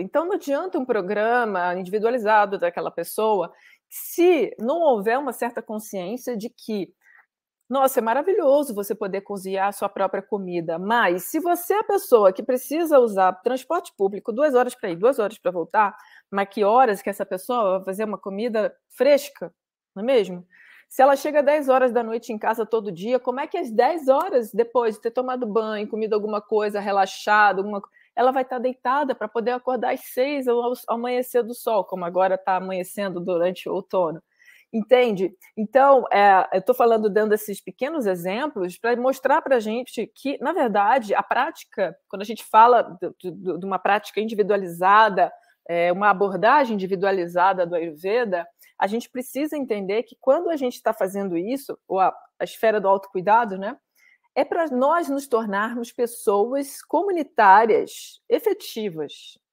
Então, não adianta um programa individualizado daquela pessoa se não houver uma certa consciência de que, nossa, é maravilhoso você poder cozinhar a sua própria comida, mas se você é a pessoa que precisa usar transporte público duas horas para ir, duas horas para voltar, mas que horas que essa pessoa vai fazer uma comida fresca, não é mesmo? Se ela chega 10 horas da noite em casa todo dia, como é que às 10 horas depois de ter tomado banho, comido alguma coisa, relaxado, alguma coisa ela vai estar tá deitada para poder acordar às seis ou ao amanhecer do sol, como agora está amanhecendo durante o outono. Entende? Então, é, eu estou falando dando esses pequenos exemplos para mostrar para a gente que, na verdade, a prática, quando a gente fala de uma prática individualizada, é, uma abordagem individualizada do Ayurveda, a gente precisa entender que quando a gente está fazendo isso, ou a, a esfera do autocuidado, né? é para nós nos tornarmos pessoas comunitárias efetivas.